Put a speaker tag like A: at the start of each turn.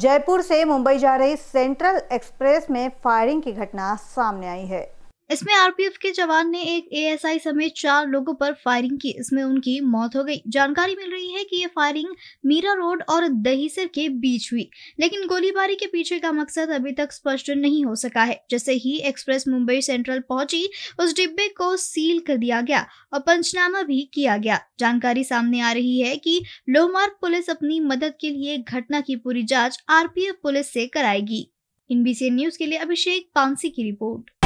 A: जयपुर से मुंबई जा रही सेंट्रल एक्सप्रेस में फायरिंग की घटना सामने आई है इसमें
B: आरपीएफ के जवान ने एक एएसआई समेत चार लोगों पर फायरिंग की इसमें उनकी मौत हो गई जानकारी मिल रही है कि ये फायरिंग मीरा रोड और दहीसर के बीच हुई लेकिन गोलीबारी के पीछे का मकसद अभी तक स्पष्ट नहीं हो सका है जैसे ही एक्सप्रेस मुंबई सेंट्रल पहुंची उस डिब्बे को सील कर दिया गया और पंचनामा भी किया गया जानकारी सामने आ रही है की लोहमार्ग पुलिस अपनी मदद के लिए घटना की पूरी जाँच आर पुलिस से कराएगी इन बीसी न्यूज के लिए अभिषेक पांसी की रिपोर्ट